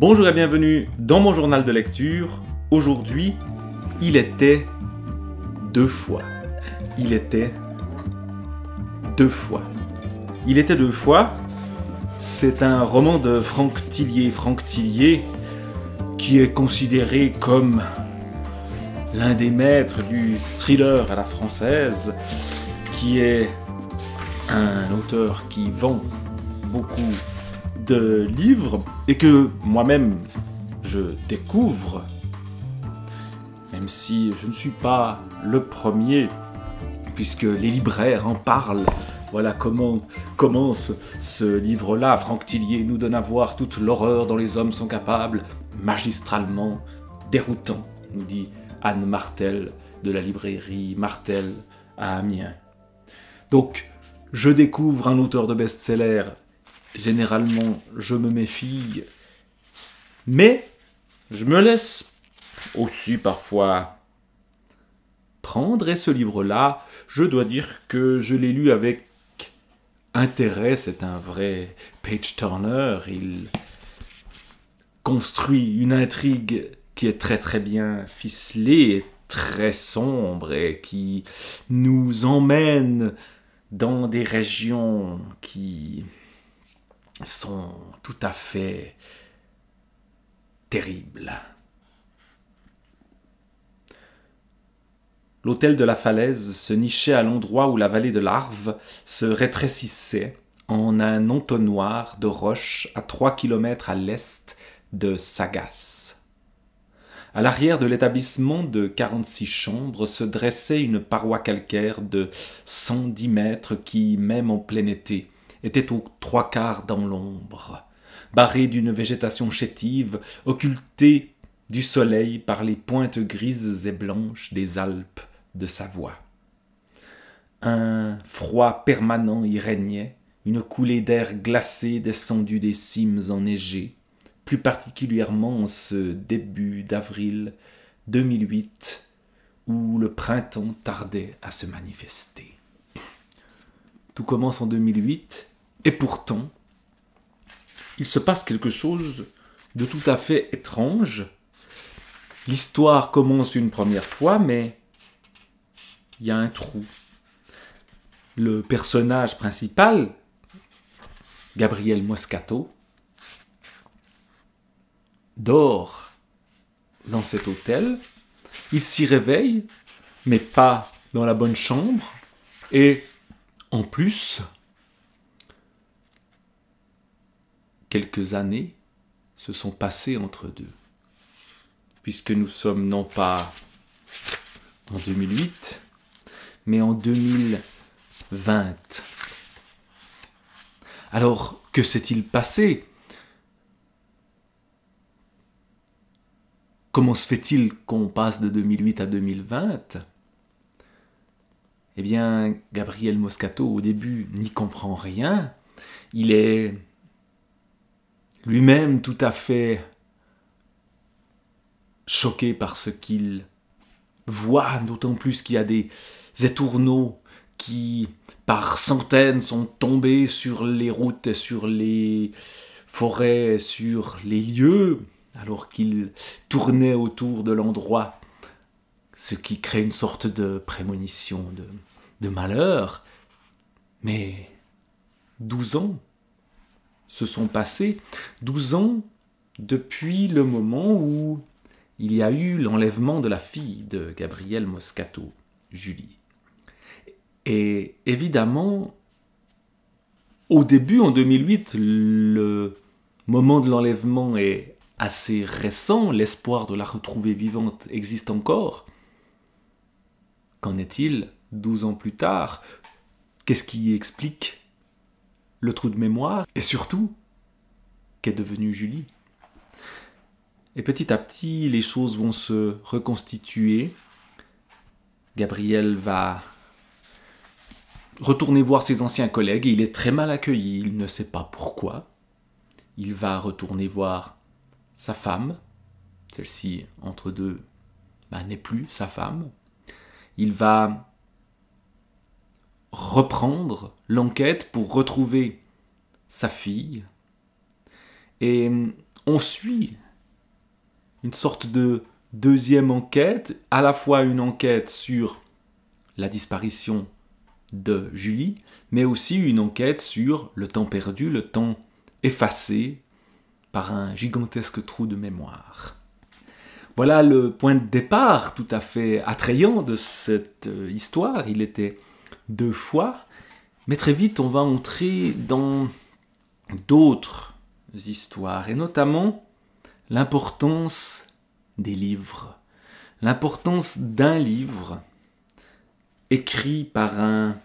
Bonjour et bienvenue dans mon journal de lecture. Aujourd'hui, il était deux fois. Il était deux fois. Il était deux fois. C'est un roman de Franck Tillier. Franck Tillier, qui est considéré comme l'un des maîtres du thriller à la française, qui est un auteur qui vend beaucoup de livres et que moi-même je découvre, même si je ne suis pas le premier, puisque les libraires en parlent. Voilà comment commence ce livre-là. Franck Tillier nous donne à voir toute l'horreur dont les hommes sont capables, magistralement déroutant, nous dit Anne Martel de la librairie Martel à Amiens. Donc, je découvre un auteur de best-seller généralement, je me méfie, mais je me laisse aussi parfois prendre. Et ce livre-là, je dois dire que je l'ai lu avec intérêt. C'est un vrai page turner. Il construit une intrigue qui est très très bien ficelée, très sombre et qui nous emmène dans des régions qui sont tout à fait terribles. L'hôtel de la falaise se nichait à l'endroit où la vallée de l'Arve se rétrécissait en un entonnoir de roches à trois kilomètres à l'est de Sagas. À l'arrière de l'établissement de 46 chambres se dressait une paroi calcaire de 110 mètres qui, même en plein été, était aux trois quarts dans l'ombre, barré d'une végétation chétive, occulté du soleil par les pointes grises et blanches des Alpes de Savoie. Un froid permanent y régnait, une coulée d'air glacé descendue des cimes enneigées, plus particulièrement en ce début d'avril 2008 où le printemps tardait à se manifester. Tout commence en 2008 et pourtant, il se passe quelque chose de tout à fait étrange. L'histoire commence une première fois, mais il y a un trou. Le personnage principal, Gabriel Moscato, dort dans cet hôtel. Il s'y réveille, mais pas dans la bonne chambre. Et en plus, quelques années se sont passées entre deux. Puisque nous sommes non pas en 2008, mais en 2020. Alors, que s'est-il passé Comment se fait-il qu'on passe de 2008 à 2020 Eh bien, Gabriel Moscato, au début, n'y comprend rien. Il est lui-même tout à fait choqué par ce qu'il voit, d'autant plus qu'il y a des étourneaux qui, par centaines, sont tombés sur les routes sur les forêts, sur les lieux, alors qu'il tournait autour de l'endroit, ce qui crée une sorte de prémonition, de, de malheur. Mais 12 ans se sont passés 12 ans depuis le moment où il y a eu l'enlèvement de la fille de Gabriel Moscato, Julie. Et évidemment, au début, en 2008, le moment de l'enlèvement est assez récent, l'espoir de la retrouver vivante existe encore. Qu'en est-il 12 ans plus tard Qu'est-ce qui explique le trou de mémoire, et surtout, qu'est devenue Julie. Et petit à petit, les choses vont se reconstituer. Gabriel va retourner voir ses anciens collègues, et il est très mal accueilli, il ne sait pas pourquoi. Il va retourner voir sa femme, celle-ci entre deux bah, n'est plus sa femme. Il va reprendre l'enquête pour retrouver sa fille. Et on suit une sorte de deuxième enquête, à la fois une enquête sur la disparition de Julie, mais aussi une enquête sur le temps perdu, le temps effacé par un gigantesque trou de mémoire. Voilà le point de départ tout à fait attrayant de cette euh, histoire. Il était deux fois, mais très vite on va entrer dans d'autres histoires, et notamment l'importance des livres, l'importance d'un livre écrit par un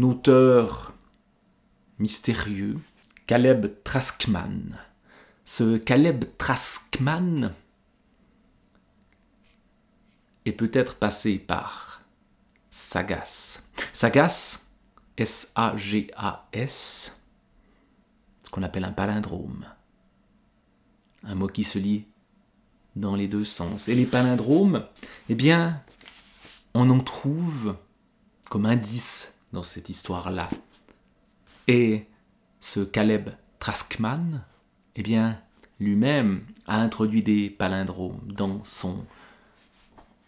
auteur mystérieux, Caleb Traskman. Ce Caleb Traskman est peut-être passé par Sagas. Sagas, S-A-G-A-S, ce qu'on appelle un palindrome. Un mot qui se lit dans les deux sens. Et les palindromes, eh bien, on en trouve comme indice dans cette histoire-là. Et ce Caleb Traskman, eh bien, lui-même a introduit des palindromes dans son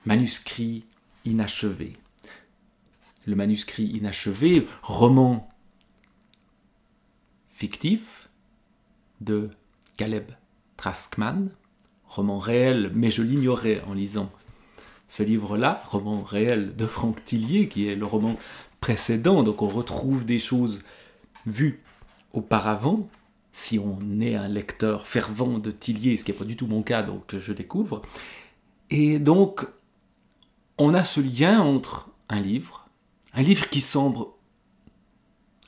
manuscrit inachevé le manuscrit inachevé, roman fictif de Caleb Traskman, roman réel, mais je l'ignorais en lisant ce livre-là, roman réel de Franck Tillier, qui est le roman précédent, donc on retrouve des choses vues auparavant, si on est un lecteur fervent de Tillier, ce qui n'est pas du tout mon cas, donc je découvre. Et donc, on a ce lien entre un livre, un livre qui semble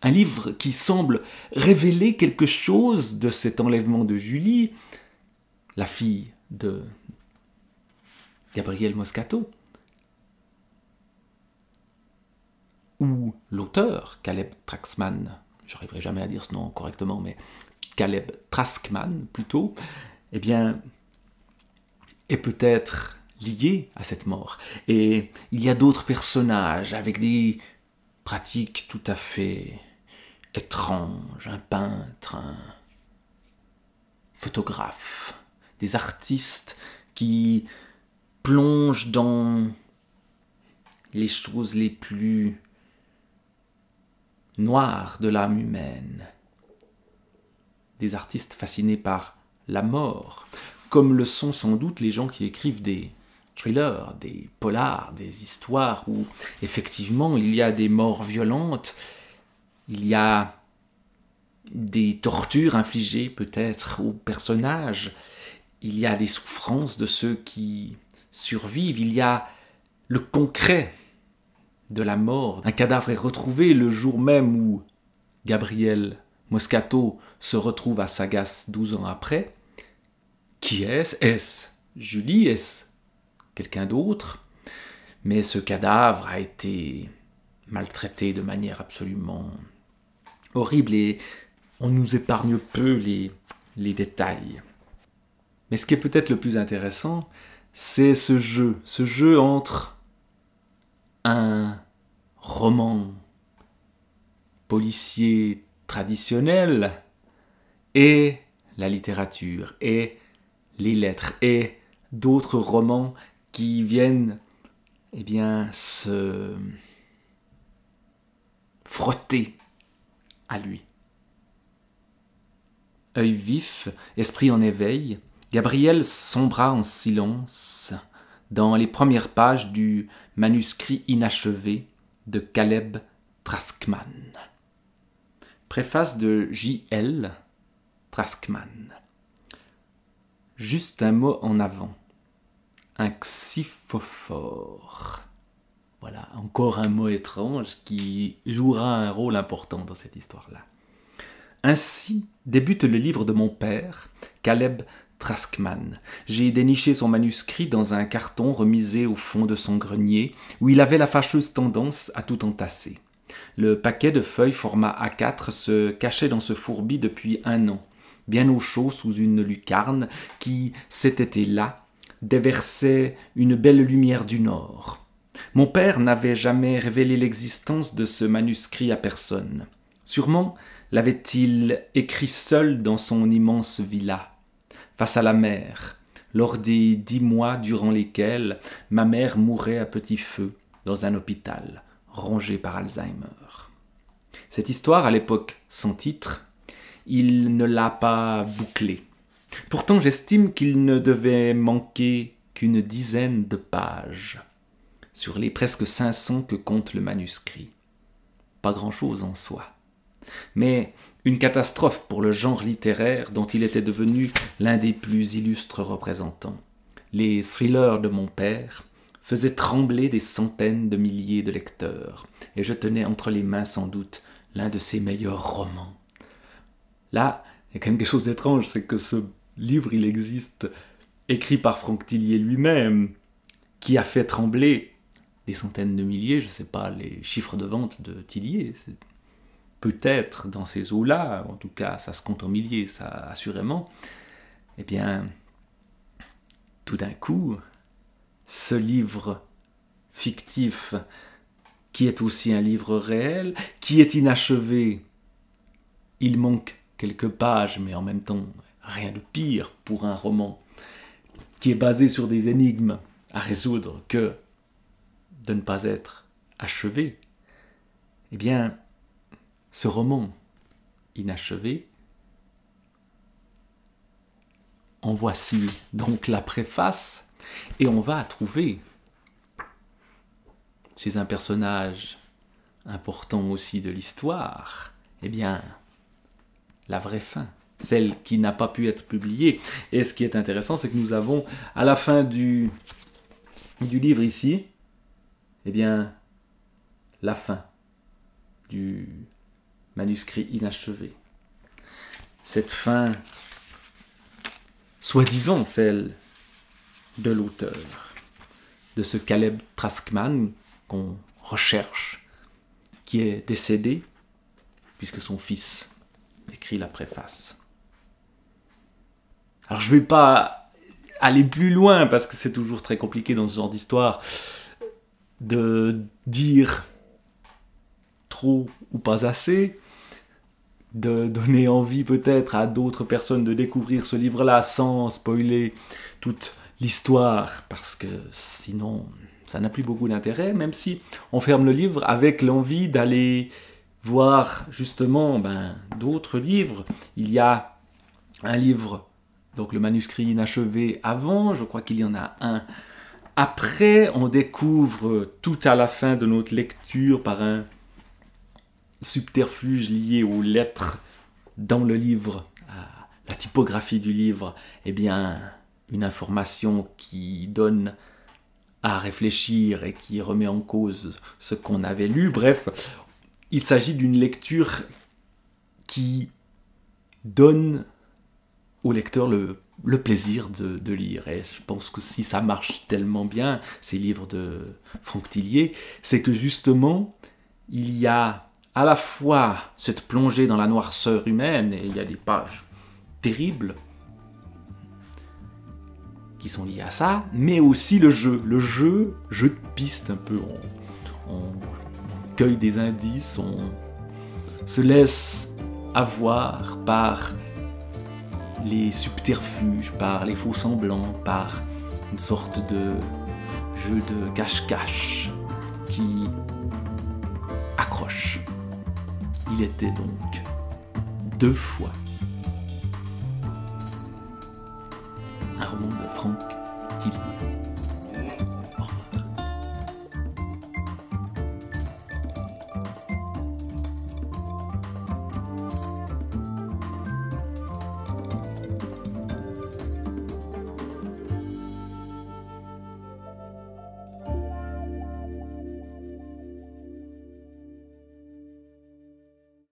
un livre qui semble révéler quelque chose de cet enlèvement de Julie, la fille de Gabriel Moscato, ou l'auteur, Caleb Traxman, j'arriverai jamais à dire ce nom correctement, mais Caleb Traskman plutôt, eh bien, est peut-être liés à cette mort. Et il y a d'autres personnages avec des pratiques tout à fait étranges, un peintre, un photographe, des artistes qui plongent dans les choses les plus noires de l'âme humaine, des artistes fascinés par la mort, comme le sont sans doute les gens qui écrivent des thriller des polars, des histoires où effectivement il y a des morts violentes, il y a des tortures infligées peut-être aux personnages, il y a des souffrances de ceux qui survivent, il y a le concret de la mort. Un cadavre est retrouvé le jour même où Gabriel Moscato se retrouve à Sagas 12 ans après. Qui est-ce Est-ce Julie quelqu'un d'autre, mais ce cadavre a été maltraité de manière absolument horrible et on nous épargne peu les, détails. Mais ce qui est peut-être le plus intéressant, c'est ce jeu, ce jeu entre un roman policier traditionnel et la littérature et les lettres et d'autres romans qui viennent eh bien, se frotter à lui. Œil vif, esprit en éveil, Gabriel sombra en silence dans les premières pages du manuscrit inachevé de Caleb Traskman. Préface de J.L. Traskman. Juste un mot en avant un xyphophore. Voilà, encore un mot étrange qui jouera un rôle important dans cette histoire-là. Ainsi débute le livre de mon père, Caleb Traskman. J'ai déniché son manuscrit dans un carton remisé au fond de son grenier, où il avait la fâcheuse tendance à tout entasser. Le paquet de feuilles format A4 se cachait dans ce fourbi depuis un an, bien au chaud sous une lucarne qui, s'était été-là, déversait une belle lumière du nord. Mon père n'avait jamais révélé l'existence de ce manuscrit à personne. Sûrement l'avait-il écrit seul dans son immense villa, face à la mer, lors des dix mois durant lesquels ma mère mourait à petit feu dans un hôpital rongé par Alzheimer. Cette histoire, à l'époque sans titre, il ne l'a pas bouclée. Pourtant, j'estime qu'il ne devait manquer qu'une dizaine de pages sur les presque 500 que compte le manuscrit. Pas grand-chose en soi, mais une catastrophe pour le genre littéraire dont il était devenu l'un des plus illustres représentants. Les thrillers de mon père faisaient trembler des centaines de milliers de lecteurs, et je tenais entre les mains sans doute l'un de ses meilleurs romans. Là, il y a quand même quelque chose d'étrange, c'est que ce livre, il existe, écrit par Franck Tillier lui-même, qui a fait trembler des centaines de milliers, je ne sais pas les chiffres de vente de Tillier. Peut-être dans ces eaux-là, en tout cas, ça se compte en milliers, ça assurément. Eh bien, tout d'un coup, ce livre fictif, qui est aussi un livre réel, qui est inachevé, il manque quelques pages, mais en même temps, Rien de pire pour un roman qui est basé sur des énigmes à résoudre que de ne pas être achevé. Eh bien, ce roman inachevé, en voici donc la préface, et on va trouver chez un personnage important aussi de l'histoire, eh bien, la vraie fin celle qui n'a pas pu être publiée. Et ce qui est intéressant, c'est que nous avons à la fin du, du livre ici, eh bien, la fin du manuscrit inachevé. Cette fin, soi-disant celle de l'auteur, de ce Caleb Traskman qu'on recherche, qui est décédé, puisque son fils écrit la préface. Alors je ne vais pas aller plus loin parce que c'est toujours très compliqué dans ce genre d'histoire de dire trop ou pas assez, de donner envie peut-être à d'autres personnes de découvrir ce livre-là sans spoiler toute l'histoire parce que sinon ça n'a plus beaucoup d'intérêt, même si on ferme le livre avec l'envie d'aller voir justement ben, d'autres livres. Il y a un livre donc le manuscrit inachevé avant, je crois qu'il y en a un après, on découvre tout à la fin de notre lecture par un subterfuge lié aux lettres dans le livre, à la typographie du livre, eh bien, une information qui donne à réfléchir et qui remet en cause ce qu'on avait lu. Bref, il s'agit d'une lecture qui donne au lecteur le, plaisir de, lire. Et je pense que si ça marche tellement bien, ces livres de Franck Tillier, c'est que justement, il y a à la fois cette plongée dans la noirceur humaine, et il y a des pages terribles qui sont liées à ça, mais aussi le jeu. Le jeu, jeu de piste un peu. on cueille des indices, on se laisse avoir par les subterfuges, par les faux-semblants, par une sorte de jeu de cache-cache qui accroche. Il était donc deux fois un roman de Franck Tillier.